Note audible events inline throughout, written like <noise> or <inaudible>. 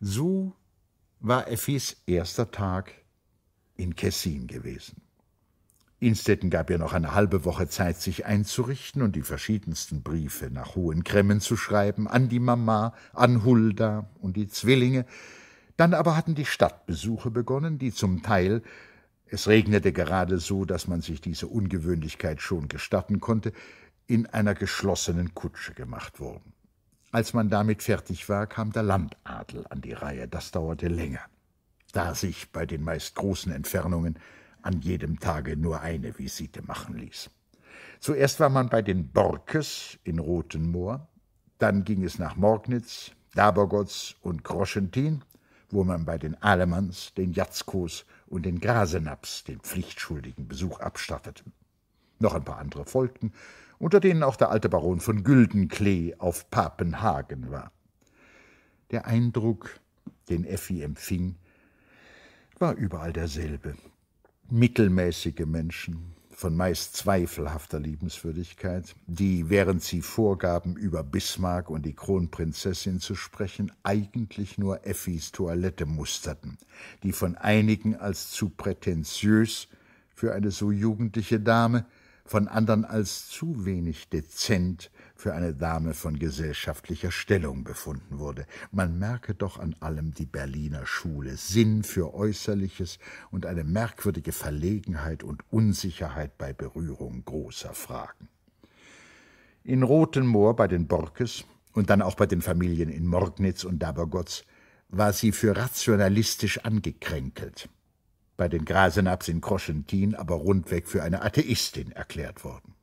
So war Effis erster Tag in Kessin gewesen. Innstetten gab ihr noch eine halbe Woche Zeit, sich einzurichten und die verschiedensten Briefe nach Hohenkremmen zu schreiben, an die Mama, an Hulda und die Zwillinge. Dann aber hatten die Stadtbesuche begonnen, die zum Teil es regnete gerade so, dass man sich diese Ungewöhnlichkeit schon gestatten konnte, in einer geschlossenen Kutsche gemacht wurden. Als man damit fertig war, kam der Landadel an die Reihe. Das dauerte länger, da sich bei den meist großen Entfernungen an jedem Tage nur eine Visite machen ließ. Zuerst war man bei den Borkes in Rothenmoor, dann ging es nach Morgnitz, Dabergotz und Groschentin, wo man bei den Alemanns, den Jatzkos und den Grasenaps den pflichtschuldigen Besuch abstattete. Noch ein paar andere folgten, unter denen auch der alte Baron von Güldenklee auf Papenhagen war. Der Eindruck, den Effi empfing, war überall derselbe. Mittelmäßige Menschen, von meist zweifelhafter Liebenswürdigkeit, die, während sie vorgaben, über Bismarck und die Kronprinzessin zu sprechen, eigentlich nur Effis Toilette musterten, die von einigen als zu prätentiös für eine so jugendliche Dame von anderen als zu wenig dezent für eine Dame von gesellschaftlicher Stellung befunden wurde. Man merke doch an allem die Berliner Schule, Sinn für Äußerliches und eine merkwürdige Verlegenheit und Unsicherheit bei Berührung großer Fragen. In Rothenmoor bei den Borkes und dann auch bei den Familien in Morgnitz und Dabergotz war sie für rationalistisch angekränkelt bei den Grasenabs in Kroschentin aber rundweg für eine Atheistin erklärt worden.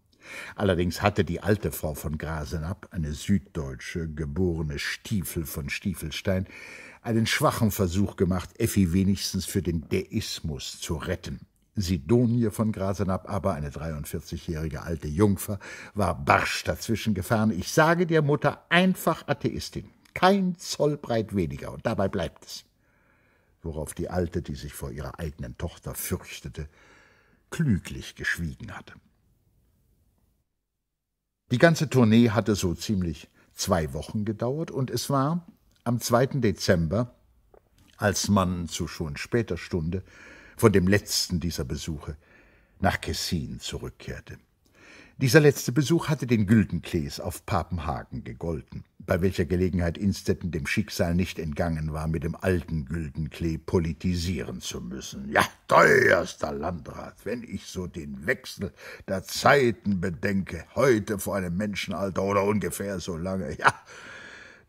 Allerdings hatte die alte Frau von Grasenab, eine süddeutsche, geborene Stiefel von Stiefelstein, einen schwachen Versuch gemacht, Effi wenigstens für den Deismus zu retten. Sidonie von Grasenab aber, eine 43-jährige alte Jungfer, war barsch dazwischen gefahren. Ich sage dir, Mutter einfach Atheistin. Kein Zollbreit weniger. Und dabei bleibt es worauf die Alte, die sich vor ihrer eigenen Tochter fürchtete, klüglich geschwiegen hatte. Die ganze Tournee hatte so ziemlich zwei Wochen gedauert und es war am 2. Dezember, als man zu schon später Stunde von dem letzten dieser Besuche nach Kessin zurückkehrte. Dieser letzte Besuch hatte den Güldenklees auf Papenhagen gegolten, bei welcher Gelegenheit Instetten dem Schicksal nicht entgangen war, mit dem alten Güldenklee politisieren zu müssen. Ja, teuerster Landrat, wenn ich so den Wechsel der Zeiten bedenke, heute vor einem Menschenalter oder ungefähr so lange, ja,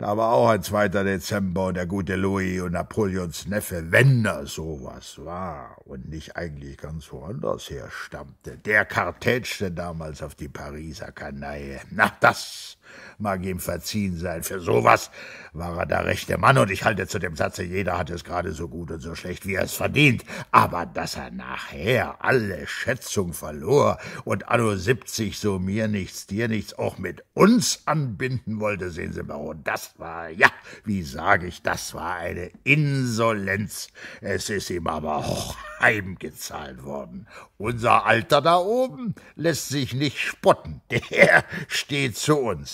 da war auch ein 2. Dezember und der gute Louis und Napoleons Neffe, wenn er sowas war und nicht eigentlich ganz woanders herstammte. Der kartätschte damals auf die Pariser Kanaille. Na, das Mag ihm verziehen sein, für sowas war er der rechte Mann, und ich halte zu dem Satze, jeder hat es gerade so gut und so schlecht, wie er es verdient. Aber dass er nachher alle Schätzung verlor und anno 70 so mir nichts, dir nichts, auch mit uns anbinden wollte, sehen Sie, Baron, das war, ja, wie sage ich, das war eine Insolenz. Es ist ihm aber auch heimgezahlt worden. Unser Alter da oben lässt sich nicht spotten, <laughs> der steht zu uns.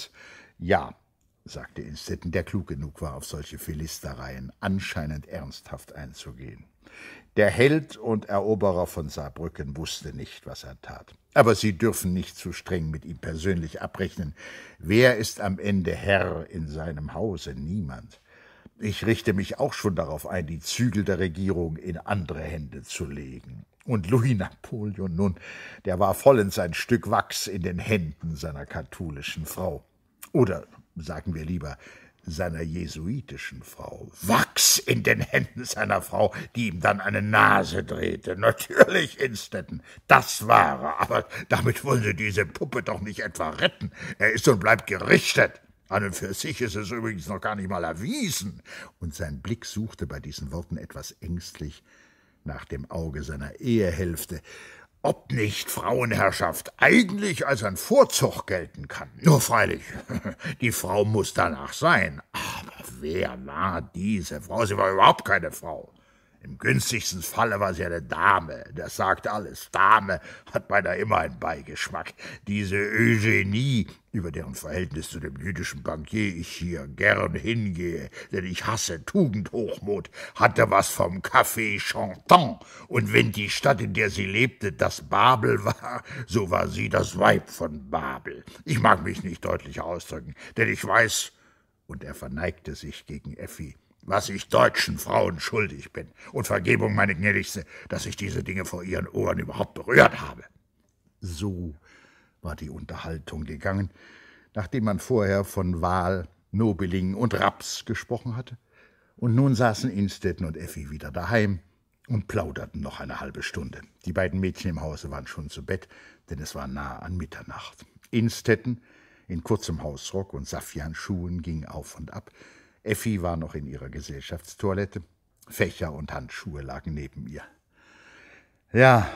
Ja, sagte Instetten, der klug genug war, auf solche Philistereien anscheinend ernsthaft einzugehen. Der Held und Eroberer von Saarbrücken wusste nicht, was er tat. Aber Sie dürfen nicht zu streng mit ihm persönlich abrechnen. Wer ist am Ende Herr in seinem Hause? Niemand. Ich richte mich auch schon darauf ein, die Zügel der Regierung in andere Hände zu legen. Und Louis Napoleon, nun, der war vollends ein Stück Wachs in den Händen seiner katholischen Frau oder sagen wir lieber seiner jesuitischen Frau, Wachs in den Händen seiner Frau, die ihm dann eine Nase drehte. Natürlich, Instetten, das war er, aber damit wollen Sie diese Puppe doch nicht etwa retten. Er ist und bleibt gerichtet. An und für sich ist es übrigens noch gar nicht mal erwiesen. Und sein Blick suchte bei diesen Worten etwas ängstlich nach dem Auge seiner Ehehälfte, ob nicht Frauenherrschaft eigentlich als ein Vorzug gelten kann. Nur freilich, <laughs> die Frau muss danach sein. Aber wer war diese Frau? Sie war überhaupt keine Frau. Im günstigsten Falle war sie eine Dame. Das sagt alles. Dame hat beinahe immer einen Beigeschmack. Diese Eugenie, über deren Verhältnis zu dem jüdischen Bankier ich hier gern hingehe, denn ich hasse Tugendhochmut, hatte was vom Café Chantant. Und wenn die Stadt, in der sie lebte, das Babel war, so war sie das Weib von Babel. Ich mag mich nicht deutlicher ausdrücken, denn ich weiß, und er verneigte sich gegen Effi, was ich deutschen Frauen schuldig bin. Und Vergebung, meine Gnädigste, dass ich diese Dinge vor ihren Ohren überhaupt berührt habe. So war die Unterhaltung gegangen, nachdem man vorher von Wahl, Nobeling und Raps gesprochen hatte. Und nun saßen Instetten und Effi wieder daheim und plauderten noch eine halbe Stunde. Die beiden Mädchen im Hause waren schon zu Bett, denn es war nahe an Mitternacht. Instetten, in kurzem Hausrock und Safianschuhen, ging auf und ab, Effi war noch in ihrer Gesellschaftstoilette. Fächer und Handschuhe lagen neben ihr. Ja,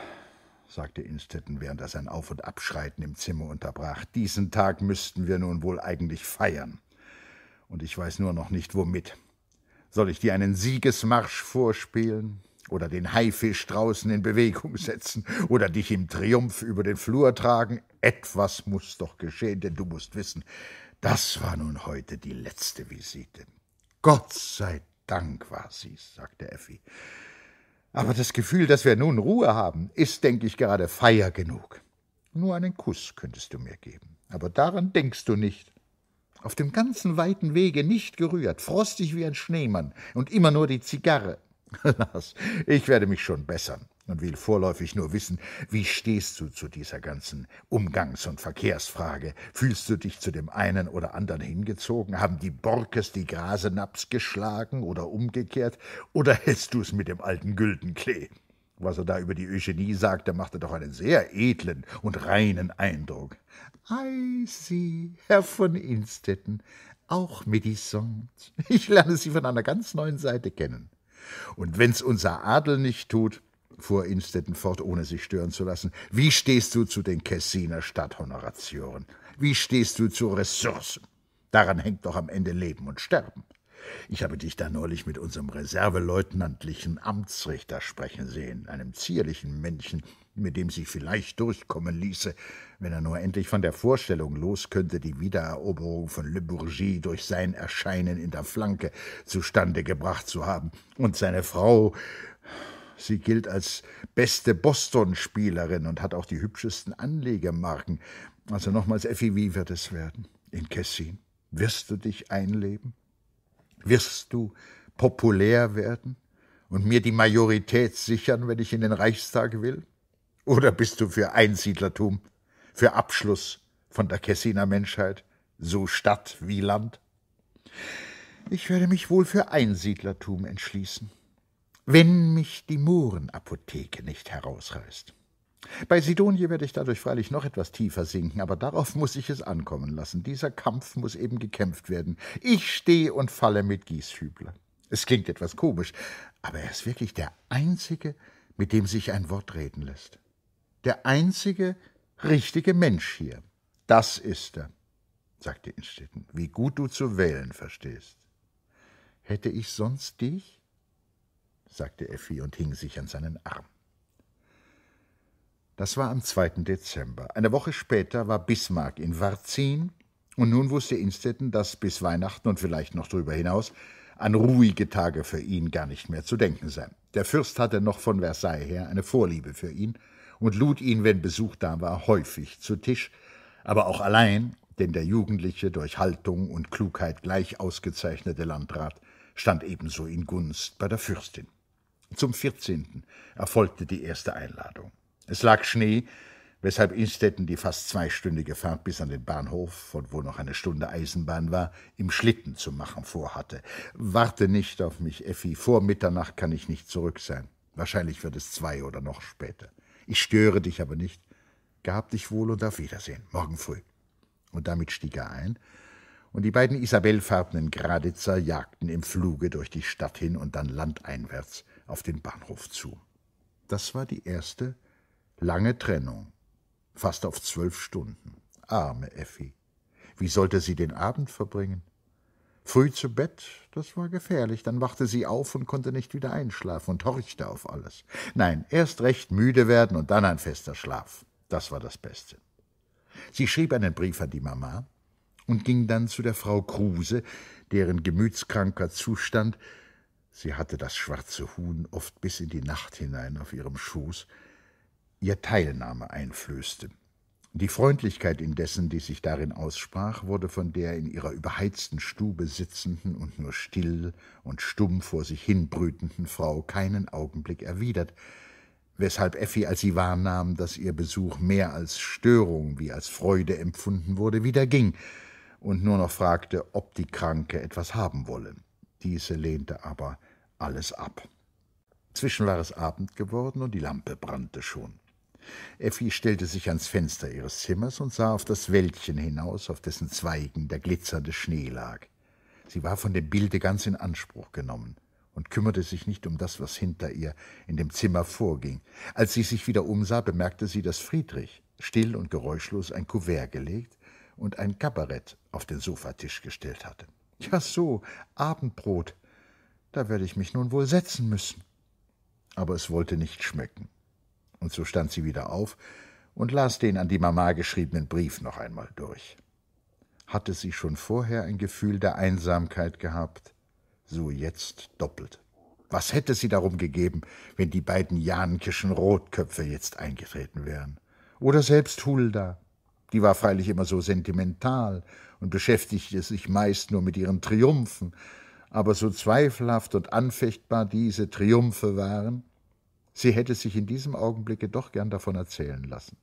sagte Instetten, während er sein Auf- und Abschreiten im Zimmer unterbrach, diesen Tag müssten wir nun wohl eigentlich feiern. Und ich weiß nur noch nicht womit. Soll ich dir einen Siegesmarsch vorspielen? Oder den Haifisch draußen in Bewegung setzen? Oder dich im Triumph über den Flur tragen? Etwas muss doch geschehen, denn du musst wissen, das war nun heute die letzte Visite. Gott sei Dank war sie's, sagte Effi. Aber das Gefühl, dass wir nun Ruhe haben, ist, denke ich, gerade feier genug. Nur einen Kuss könntest du mir geben, aber daran denkst du nicht. Auf dem ganzen weiten Wege nicht gerührt, frostig wie ein Schneemann und immer nur die Zigarre. <laughs> Lass, ich werde mich schon bessern. Man will vorläufig nur wissen, wie stehst du zu dieser ganzen Umgangs- und Verkehrsfrage? Fühlst du dich zu dem einen oder anderen hingezogen? Haben die Borkes die Grasenaps geschlagen oder umgekehrt? Oder hältst du es mit dem alten Güldenklee? Was er da über die Eugenie sagte, machte doch einen sehr edlen und reinen Eindruck. Ei, Sie, Herr von Instetten, auch Medisant. Ich lerne Sie von einer ganz neuen Seite kennen. Und wenn's unser Adel nicht tut, fuhr Instetten fort, ohne sich stören zu lassen. Wie stehst du zu den Kessiner Stadthonoratioren? Wie stehst du zu Ressourcen? Daran hängt doch am Ende Leben und Sterben. Ich habe dich da neulich mit unserem reserveleutnantlichen Amtsrichter sprechen sehen, einem zierlichen Männchen, mit dem sich vielleicht durchkommen ließe, wenn er nur endlich von der Vorstellung los könnte, die Wiedereroberung von Le Bourget durch sein Erscheinen in der Flanke zustande gebracht zu haben und seine Frau Sie gilt als beste Boston-Spielerin und hat auch die hübschesten Anlegemarken. Also nochmals, Effi, wie wird es werden? In Kessin? Wirst du dich einleben? Wirst du populär werden und mir die Majorität sichern, wenn ich in den Reichstag will? Oder bist du für Einsiedlertum, für Abschluss von der Kessiner Menschheit, so Stadt wie Land? Ich werde mich wohl für Einsiedlertum entschließen wenn mich die Mohrenapotheke nicht herausreißt. Bei Sidonie werde ich dadurch freilich noch etwas tiefer sinken, aber darauf muss ich es ankommen lassen. Dieser Kampf muss eben gekämpft werden. Ich stehe und falle mit Gieshübler. Es klingt etwas komisch, aber er ist wirklich der Einzige, mit dem sich ein Wort reden lässt. Der einzige richtige Mensch hier. Das ist er, sagte Innstetten, wie gut du zu wählen verstehst. Hätte ich sonst dich? sagte Effi und hing sich an seinen Arm. Das war am 2. Dezember. Eine Woche später war Bismarck in Varzin und nun wusste Instetten, dass bis Weihnachten und vielleicht noch darüber hinaus an ruhige Tage für ihn gar nicht mehr zu denken sei. Der Fürst hatte noch von Versailles her eine Vorliebe für ihn und lud ihn, wenn Besuch da war, häufig zu Tisch, aber auch allein, denn der jugendliche, durch Haltung und Klugheit gleich ausgezeichnete Landrat stand ebenso in Gunst bei der Fürstin. Zum 14. erfolgte die erste Einladung. Es lag Schnee, weshalb Innstetten die fast zweistündige Fahrt bis an den Bahnhof, von wo noch eine Stunde Eisenbahn war, im Schlitten zu machen vorhatte. Warte nicht auf mich, Effi, vor Mitternacht kann ich nicht zurück sein. Wahrscheinlich wird es zwei oder noch später. Ich störe dich aber nicht. Gehab dich wohl und auf Wiedersehen, morgen früh. Und damit stieg er ein, und die beiden isabellfarbenen Graditzer jagten im Fluge durch die Stadt hin und dann landeinwärts – auf den Bahnhof zu. Das war die erste lange Trennung, fast auf zwölf Stunden. Arme Effi. Wie sollte sie den Abend verbringen? Früh zu Bett, das war gefährlich, dann wachte sie auf und konnte nicht wieder einschlafen und horchte auf alles. Nein, erst recht müde werden und dann ein fester Schlaf. Das war das Beste. Sie schrieb einen Brief an die Mama und ging dann zu der Frau Kruse, deren gemütskranker Zustand Sie hatte das schwarze Huhn oft bis in die Nacht hinein auf ihrem Schoß, ihr Teilnahme einflößte. Die Freundlichkeit indessen, die sich darin aussprach, wurde von der in ihrer überheizten Stube sitzenden und nur still und stumm vor sich hinbrütenden Frau keinen Augenblick erwidert, weshalb Effi, als sie wahrnahm, dass ihr Besuch mehr als Störung wie als Freude empfunden wurde, wieder ging und nur noch fragte, ob die Kranke etwas haben wolle. Diese lehnte aber alles ab. Zwischen war es Abend geworden und die Lampe brannte schon. Effi stellte sich ans Fenster ihres Zimmers und sah auf das Wäldchen hinaus, auf dessen Zweigen der glitzernde Schnee lag. Sie war von dem Bilde ganz in Anspruch genommen und kümmerte sich nicht um das, was hinter ihr in dem Zimmer vorging. Als sie sich wieder umsah, bemerkte sie, dass Friedrich still und geräuschlos ein Kuvert gelegt und ein Kabarett auf den Sofatisch gestellt hatte. Ja, so, Abendbrot, da werde ich mich nun wohl setzen müssen. Aber es wollte nicht schmecken. Und so stand sie wieder auf und las den an die Mama geschriebenen Brief noch einmal durch. Hatte sie schon vorher ein Gefühl der Einsamkeit gehabt, so jetzt doppelt. Was hätte sie darum gegeben, wenn die beiden Jahnkischen Rotköpfe jetzt eingetreten wären? Oder selbst Hulda. Die war freilich immer so sentimental und beschäftigte sich meist nur mit ihren Triumphen, aber so zweifelhaft und anfechtbar diese Triumphe waren, sie hätte sich in diesem Augenblicke doch gern davon erzählen lassen.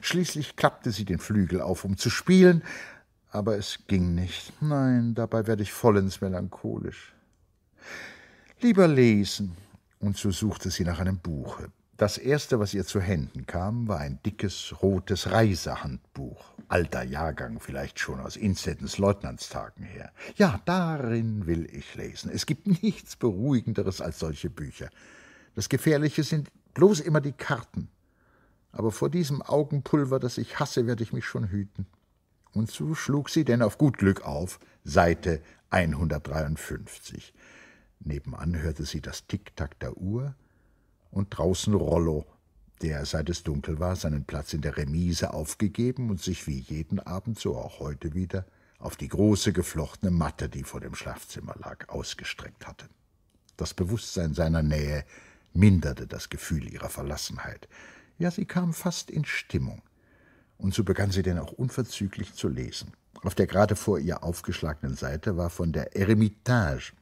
Schließlich klappte sie den Flügel auf, um zu spielen, aber es ging nicht. Nein, dabei werde ich vollends melancholisch. Lieber lesen. Und so suchte sie nach einem Buche. Das erste, was ihr zu Händen kam, war ein dickes rotes Reisehandbuch alter Jahrgang vielleicht schon aus Instettens Leutnantstagen her. Ja, darin will ich lesen. Es gibt nichts Beruhigenderes als solche Bücher. Das Gefährliche sind bloß immer die Karten. Aber vor diesem Augenpulver, das ich hasse, werde ich mich schon hüten. Und so schlug sie denn auf gut Glück auf, Seite 153. Nebenan hörte sie das Tick-Tack der Uhr und draußen Rollo der, seit es dunkel war, seinen Platz in der Remise aufgegeben und sich wie jeden Abend, so auch heute wieder, auf die große geflochtene Matte, die vor dem Schlafzimmer lag, ausgestreckt hatte. Das Bewusstsein seiner Nähe minderte das Gefühl ihrer Verlassenheit. Ja, sie kam fast in Stimmung. Und so begann sie denn auch unverzüglich zu lesen. Auf der gerade vor ihr aufgeschlagenen Seite war von der Eremitage,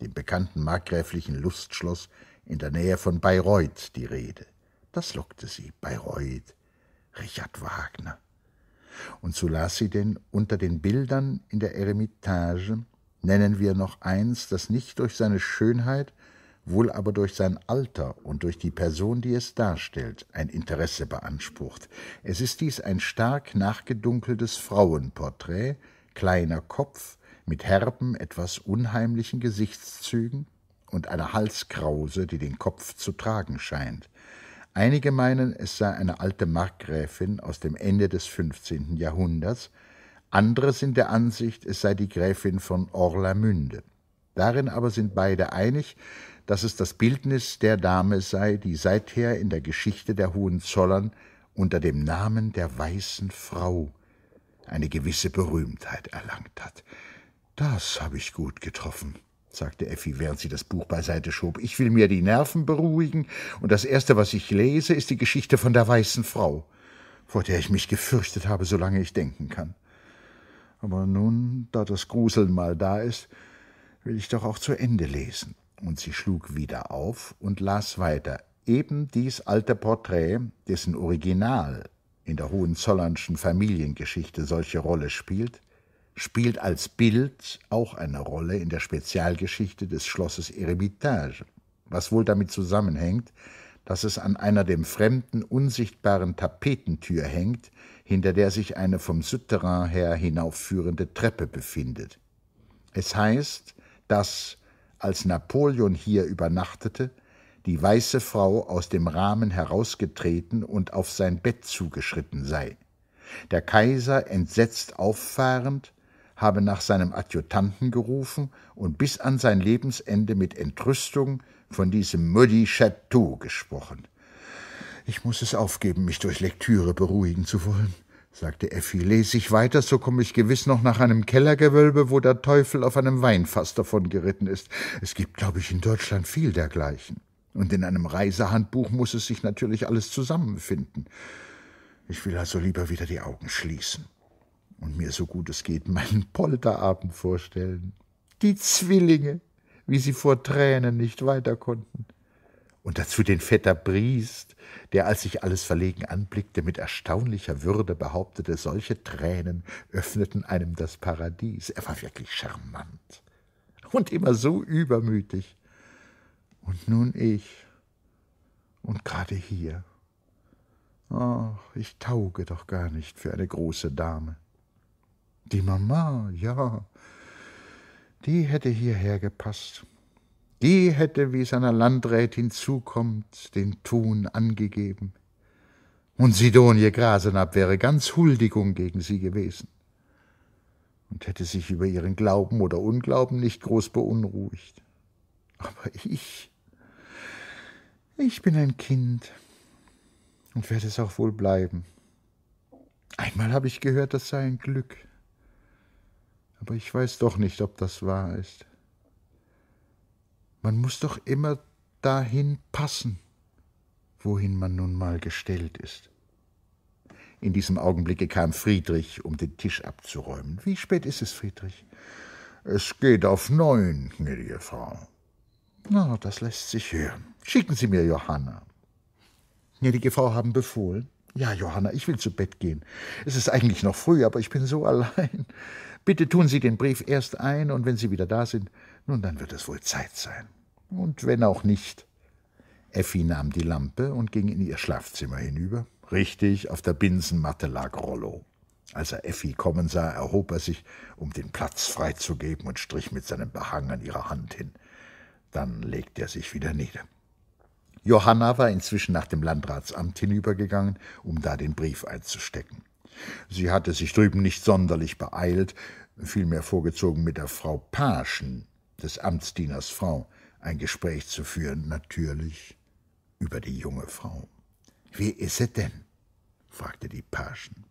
dem bekannten markgräflichen Lustschloss in der Nähe von Bayreuth, die Rede. Das lockte sie. Bayreuth, Richard Wagner. Und so las sie denn unter den Bildern in der Eremitage, nennen wir noch eins, das nicht durch seine Schönheit, wohl aber durch sein Alter und durch die Person, die es darstellt, ein Interesse beansprucht. Es ist dies ein stark nachgedunkeltes Frauenporträt, kleiner Kopf, mit herben, etwas unheimlichen Gesichtszügen und einer Halskrause, die den Kopf zu tragen scheint. Einige meinen, es sei eine alte Markgräfin aus dem Ende des 15. Jahrhunderts, andere sind der Ansicht, es sei die Gräfin von Orlamünde. Darin aber sind beide einig, dass es das Bildnis der Dame sei, die seither in der Geschichte der Hohenzollern unter dem Namen der Weißen Frau eine gewisse Berühmtheit erlangt hat. Das habe ich gut getroffen sagte Effi, während sie das Buch beiseite schob. Ich will mir die Nerven beruhigen, und das Erste, was ich lese, ist die Geschichte von der weißen Frau, vor der ich mich gefürchtet habe, solange ich denken kann. Aber nun, da das Gruseln mal da ist, will ich doch auch zu Ende lesen. Und sie schlug wieder auf und las weiter. Eben dies alte Porträt, dessen Original in der hohenzollernschen Familiengeschichte solche Rolle spielt, spielt als Bild auch eine Rolle in der Spezialgeschichte des Schlosses Eremitage, was wohl damit zusammenhängt, dass es an einer dem Fremden unsichtbaren Tapetentür hängt, hinter der sich eine vom Souterrain her hinaufführende Treppe befindet. Es heißt, dass, als Napoleon hier übernachtete, die weiße Frau aus dem Rahmen herausgetreten und auf sein Bett zugeschritten sei. Der Kaiser, entsetzt auffahrend, habe nach seinem Adjutanten gerufen und bis an sein Lebensende mit Entrüstung von diesem Muddy Chateau gesprochen. Ich muss es aufgeben, mich durch Lektüre beruhigen zu wollen, sagte Effi. Lese ich weiter, so komme ich gewiss noch nach einem Kellergewölbe, wo der Teufel auf einem Weinfass davon geritten ist. Es gibt, glaube ich, in Deutschland viel dergleichen. Und in einem Reisehandbuch muss es sich natürlich alles zusammenfinden. Ich will also lieber wieder die Augen schließen und mir so gut es geht meinen <laughs> Polterabend vorstellen. Die Zwillinge, wie sie vor Tränen nicht weiter konnten. Und dazu den Vetter Briest, der, als sich alles verlegen anblickte, mit erstaunlicher Würde behauptete, solche Tränen öffneten einem das Paradies. Er war wirklich charmant und immer so übermütig. Und nun ich. Und gerade hier. Ach, ich tauge doch gar nicht für eine große Dame. Die Mama, ja, die hätte hierher gepasst. Die hätte, wie es einer Landrätin zukommt, den Tun angegeben. Und Sidonie Grasenab wäre ganz Huldigung gegen sie gewesen und hätte sich über ihren Glauben oder Unglauben nicht groß beunruhigt. Aber ich, ich bin ein Kind und werde es auch wohl bleiben. Einmal habe ich gehört, das sei ein Glück. Aber ich weiß doch nicht, ob das wahr ist. Man muss doch immer dahin passen, wohin man nun mal gestellt ist. In diesem Augenblicke kam Friedrich, um den Tisch abzuräumen. Wie spät ist es, Friedrich? Es geht auf neun, gnädige Frau. Na, das lässt sich hören. Schicken Sie mir Johanna. Gnädige Frau haben befohlen. Ja, Johanna, ich will zu Bett gehen. Es ist eigentlich noch früh, aber ich bin so <laughs> allein. Bitte tun Sie den Brief erst ein, und wenn Sie wieder da sind, nun, dann wird es wohl Zeit sein. Und wenn auch nicht. Effi nahm die Lampe und ging in ihr Schlafzimmer hinüber. Richtig, auf der Binsenmatte lag Rollo. Als er Effi kommen sah, erhob er sich, um den Platz freizugeben, und strich mit seinem Behang an ihrer Hand hin. Dann legte er sich wieder nieder. Johanna war inzwischen nach dem Landratsamt hinübergegangen, um da den Brief einzustecken. Sie hatte sich drüben nicht sonderlich beeilt, vielmehr vorgezogen, mit der Frau Paschen, des Amtsdieners Frau, ein Gespräch zu führen, natürlich über die junge Frau. Wie ist sie denn? fragte die Paschen.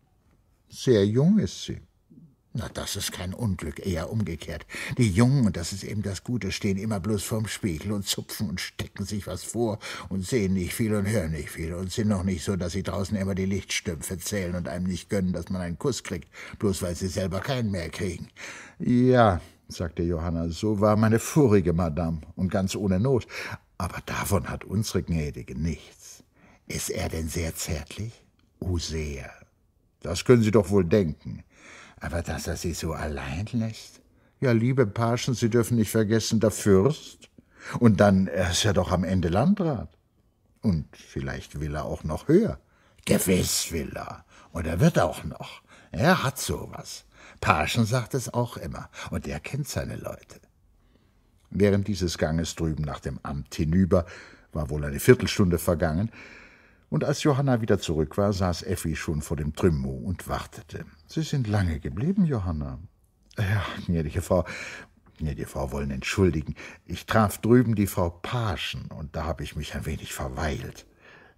Sehr jung ist sie, na, das ist kein Unglück, eher umgekehrt. Die Jungen, und das ist eben das Gute, stehen immer bloß vorm Spiegel und zupfen und stecken sich was vor und sehen nicht viel und hören nicht viel und sind noch nicht so, dass sie draußen immer die Lichtstümpfe zählen und einem nicht gönnen, dass man einen Kuss kriegt, bloß weil sie selber keinen mehr kriegen. Ja, sagte Johanna, so war meine vorige Madame und ganz ohne Not. Aber davon hat unsere Gnädige nichts. Ist er denn sehr zärtlich? Oh, sehr. Das können Sie doch wohl denken aber dass er sie so allein lässt? Ja, liebe Pagen, Sie dürfen nicht vergessen, der Fürst. Und dann, er ist ja doch am Ende Landrat. Und vielleicht will er auch noch höher. Gewiss will er. Und er wird auch noch. Er hat sowas. Pagen sagt es auch immer. Und er kennt seine Leute. Während dieses Ganges drüben nach dem Amt hinüber war wohl eine Viertelstunde vergangen, und als Johanna wieder zurück war, saß Effi schon vor dem Trümmo und wartete. Sie sind lange geblieben, Johanna. Ja, gnädige Frau, gnädige Frau wollen entschuldigen. Ich traf drüben die Frau Paschen und da habe ich mich ein wenig verweilt.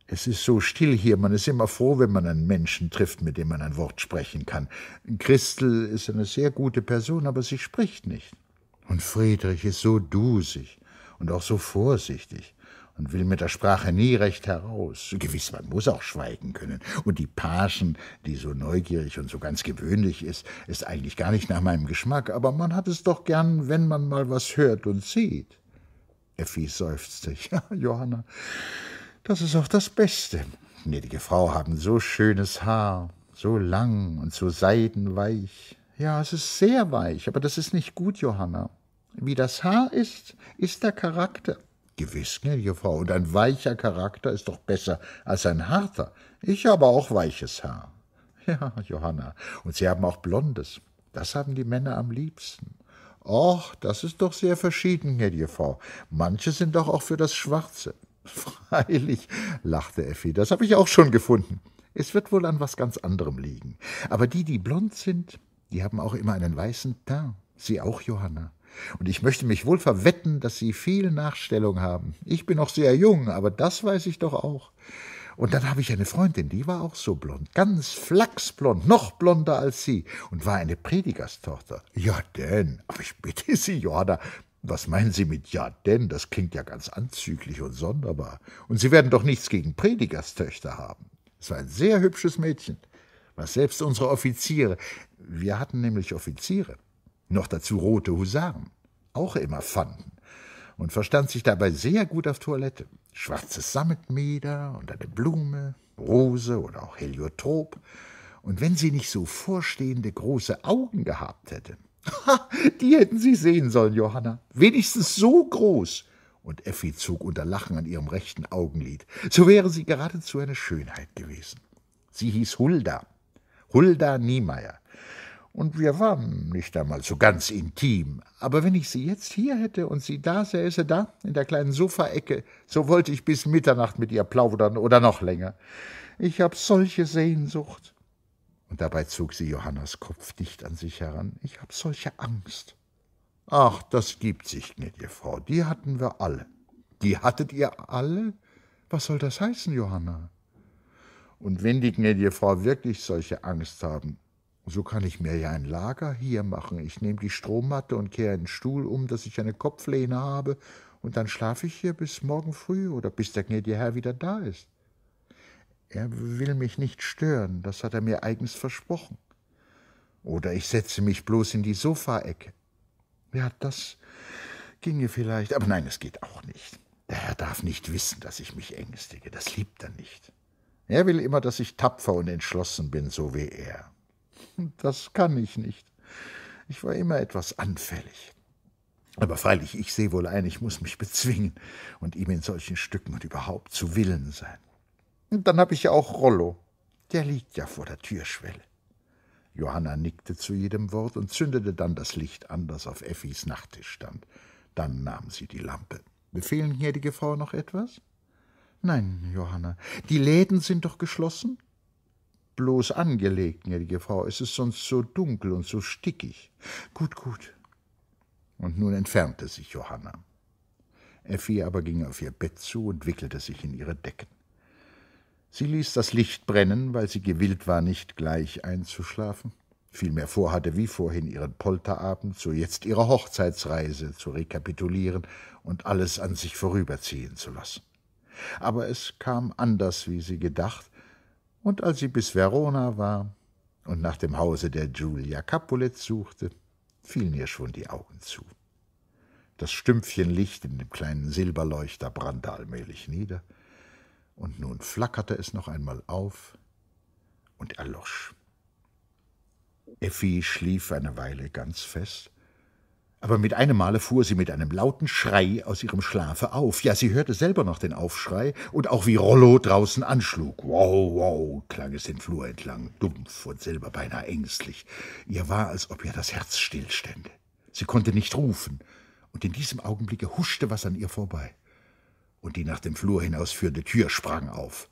Es ist so still hier, man ist immer froh, wenn man einen Menschen trifft, mit dem man ein Wort sprechen kann. Christel ist eine sehr gute Person, aber sie spricht nicht. Und Friedrich ist so dusig und auch so vorsichtig und will mit der Sprache nie recht heraus. Gewiss, man muss auch schweigen können. Und die Pagen, die so neugierig und so ganz gewöhnlich ist, ist eigentlich gar nicht nach meinem Geschmack, aber man hat es doch gern, wenn man mal was hört und sieht. Effi seufzte. <laughs> Ja, Johanna, das ist auch das Beste. Gnädige Frau haben so schönes Haar, so lang und so seidenweich. Ja, es ist sehr weich, aber das ist nicht gut, Johanna. Wie das Haar ist, ist der Charakter. Gewiss, gnädige Frau, und ein weicher Charakter ist doch besser als ein harter. Ich habe auch weiches Haar. <laughs> Ja, Johanna, und Sie haben auch blondes. Das haben die Männer am liebsten. Och, das ist doch sehr verschieden, gnädige Frau. Manche sind doch auch für das Schwarze. <laughs> Freilich, lachte Effi, das habe ich auch schon gefunden. Es wird wohl an was ganz anderem liegen. Aber die, die blond sind, die haben auch immer einen weißen Teint. Sie auch, Johanna. Und ich möchte mich wohl verwetten, dass Sie viel Nachstellung haben. Ich bin noch sehr jung, aber das weiß ich doch auch. Und dann habe ich eine Freundin, die war auch so blond, ganz flachsblond, noch blonder als Sie und war eine Predigerstochter. Ja denn, aber ich bitte Sie, Jorda, was meinen Sie mit ja denn? Das klingt ja ganz anzüglich und sonderbar. Und Sie werden doch nichts gegen Predigerstöchter haben. Es war ein sehr hübsches Mädchen, was selbst unsere Offiziere, wir hatten nämlich Offiziere, noch dazu rote Husaren, auch immer fanden, und verstand sich dabei sehr gut auf Toilette. Schwarzes Sammetmeder und eine Blume, Rose oder auch Heliotrop. Und wenn sie nicht so vorstehende große Augen gehabt hätte, die hätten Sie sehen sollen, Johanna, wenigstens so groß. Und Effi zog unter Lachen an ihrem rechten Augenlid. So wäre sie geradezu eine Schönheit gewesen. Sie hieß Hulda, Hulda Niemeyer und wir waren nicht einmal so ganz intim. Aber wenn ich sie jetzt hier hätte und sie da säße, da, in der kleinen Sofaecke, so wollte ich bis Mitternacht mit ihr plaudern oder noch länger. Ich habe solche Sehnsucht. Und dabei zog sie Johannas Kopf dicht an sich heran. Ich habe solche Angst. Ach, das gibt sich, gnädige Frau, die hatten wir alle. Die hattet ihr alle? Was soll das heißen, Johanna? Und wenn die gnädige Frau wirklich solche Angst haben, so kann ich mir ja ein Lager hier machen. Ich nehme die Strohmatte und kehre einen Stuhl um, dass ich eine Kopflehne habe, und dann schlafe ich hier bis morgen früh oder bis der gnädige Herr wieder da ist. Er will mich nicht stören, das hat er mir eigens versprochen. Oder ich setze mich bloß in die Sofaecke. Ja, das ginge vielleicht, aber nein, es geht auch nicht. Der Herr darf nicht wissen, dass ich mich ängstige, das liebt er nicht. Er will immer, dass ich tapfer und entschlossen bin, so wie er das kann ich nicht. Ich war immer etwas anfällig. Aber freilich, ich sehe wohl ein, ich muss mich bezwingen und ihm in solchen Stücken und überhaupt zu Willen sein. Und dann habe ich ja auch Rollo. Der liegt ja vor der Türschwelle. Johanna nickte zu jedem Wort und zündete dann das Licht an, das auf Effis Nachttisch stand. Dann nahm sie die Lampe. Befehlen gnädige Frau noch etwas? Nein, Johanna, die Läden sind doch geschlossen? bloß angelegt, gnädige Frau. Es ist sonst so dunkel und so stickig. Gut, gut. Und nun entfernte sich Johanna. Effie aber ging auf ihr Bett zu und wickelte sich in ihre Decken. Sie ließ das Licht brennen, weil sie gewillt war, nicht gleich einzuschlafen, vielmehr vorhatte, wie vorhin ihren Polterabend, so jetzt ihre Hochzeitsreise zu rekapitulieren und alles an sich vorüberziehen zu lassen. Aber es kam anders, wie sie gedacht, und als sie bis Verona war und nach dem Hause der Giulia Capulet suchte, fielen ihr schon die Augen zu. Das Stümpfchen Licht in dem kleinen Silberleuchter brannte allmählich nieder, und nun flackerte es noch einmal auf und erlosch. Effi schlief eine Weile ganz fest, aber mit einem Male fuhr sie mit einem lauten Schrei aus ihrem Schlafe auf. Ja, sie hörte selber noch den Aufschrei und auch wie Rollo draußen anschlug. Wow, wow, klang es den Flur entlang, dumpf und selber beinahe ängstlich. Ihr war, als ob ihr das Herz stillstände. Sie konnte nicht rufen, und in diesem Augenblicke huschte was an ihr vorbei. Und die nach dem Flur hinausführende Tür sprang auf.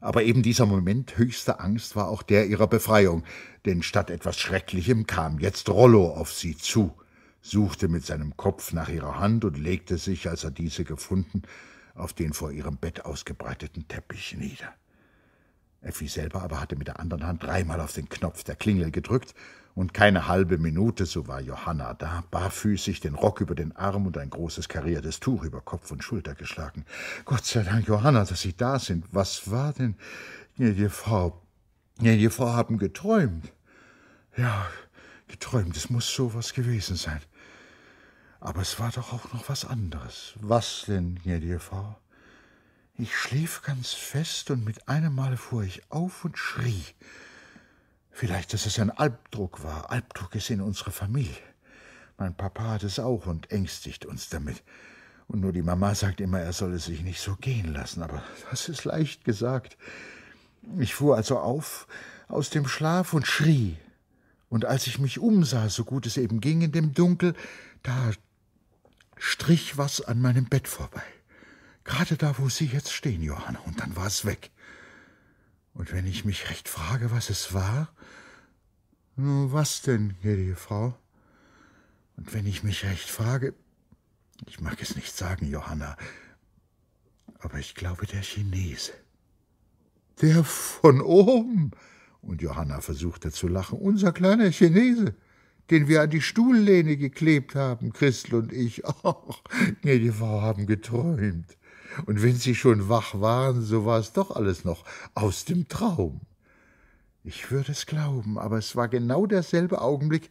Aber eben dieser Moment höchster Angst war auch der ihrer Befreiung, denn statt etwas Schrecklichem kam jetzt Rollo auf sie zu suchte mit seinem Kopf nach ihrer Hand und legte sich, als er diese gefunden, auf den vor ihrem Bett ausgebreiteten Teppich nieder. Effi selber aber hatte mit der anderen Hand dreimal auf den Knopf der Klingel gedrückt, und keine halbe Minute, so war Johanna da, barfüßig, den Rock über den Arm und ein großes kariertes Tuch über Kopf und Schulter geschlagen. Gott sei Dank, Johanna, dass Sie da sind. Was war denn die Frau? Die Frau haben geträumt. Ja, geträumt, es muss sowas gewesen sein. Aber es war doch auch noch was anderes. Was denn, gnädige Frau? Ich schlief ganz fest und mit einem Male fuhr ich auf und schrie. Vielleicht, dass es ein Albdruck war. Albdruck ist in unserer Familie. Mein Papa hat es auch und ängstigt uns damit. Und nur die Mama sagt immer, er solle sich nicht so gehen lassen, aber das ist leicht gesagt. Ich fuhr also auf aus dem Schlaf und schrie. Und als ich mich umsah, so gut es eben ging in dem Dunkel, da strich was an meinem Bett vorbei. Gerade da, wo Sie jetzt stehen, Johanna, und dann war es weg. Und wenn ich mich recht frage, was es war, nur was denn, gnädige Frau? Und wenn ich mich recht frage, ich mag es nicht sagen, Johanna, aber ich glaube, der Chinese. Der von oben. Und Johanna versuchte zu lachen. Unser kleiner Chinese den wir an die Stuhllehne geklebt haben, Christel und ich. Ach, <laughs> nee, die Frau haben geträumt. Und wenn sie schon wach waren, so war es doch alles noch aus dem Traum. Ich würde es glauben, aber es war genau derselbe Augenblick,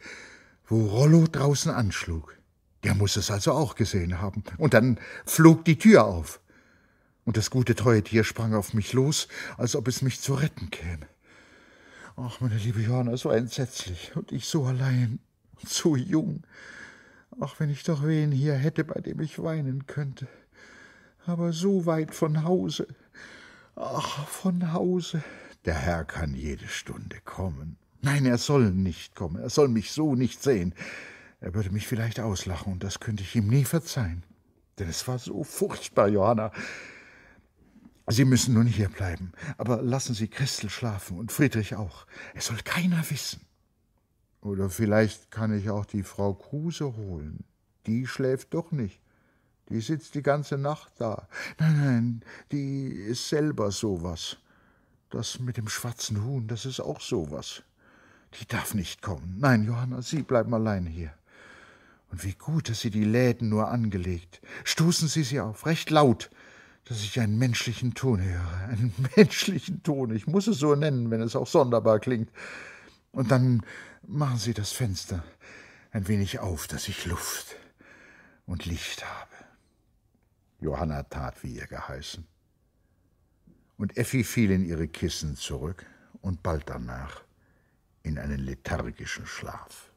wo Rollo draußen anschlug. Der muss es also auch gesehen haben. Und dann flog die Tür auf. Und das gute, treue Tier sprang auf mich los, als ob es mich zu retten käme. Ach, meine liebe Johanna, so entsetzlich. Und ich so allein zu jung. Ach, wenn ich doch wen hier hätte, bei dem ich weinen könnte. Aber so weit von Hause. Ach, von Hause. Der Herr kann jede Stunde kommen. Nein, er soll nicht kommen. Er soll mich so nicht sehen. Er würde mich vielleicht auslachen, und das könnte ich ihm nie verzeihen. Denn es war so furchtbar, Johanna. Sie müssen nun hierbleiben. aber lassen Sie Christel schlafen und Friedrich auch. Es soll keiner wissen. Oder vielleicht kann ich auch die Frau Kruse holen. Die schläft doch nicht. Die sitzt die ganze Nacht da. Nein, nein, die ist selber sowas. Das mit dem schwarzen Huhn, das ist auch sowas. Die darf nicht kommen. Nein, Johanna, Sie bleiben allein hier. Und wie gut, dass Sie die Läden nur angelegt. Stoßen Sie sie auf, recht laut, dass ich einen menschlichen Ton höre. Einen <laughs> menschlichen Ton. Ich muss es so nennen, wenn es auch sonderbar klingt. Und dann machen Sie das Fenster ein wenig auf, dass ich Luft und Licht habe. Johanna tat, wie ihr geheißen. Und Effi fiel in ihre Kissen zurück und bald danach in einen lethargischen Schlaf.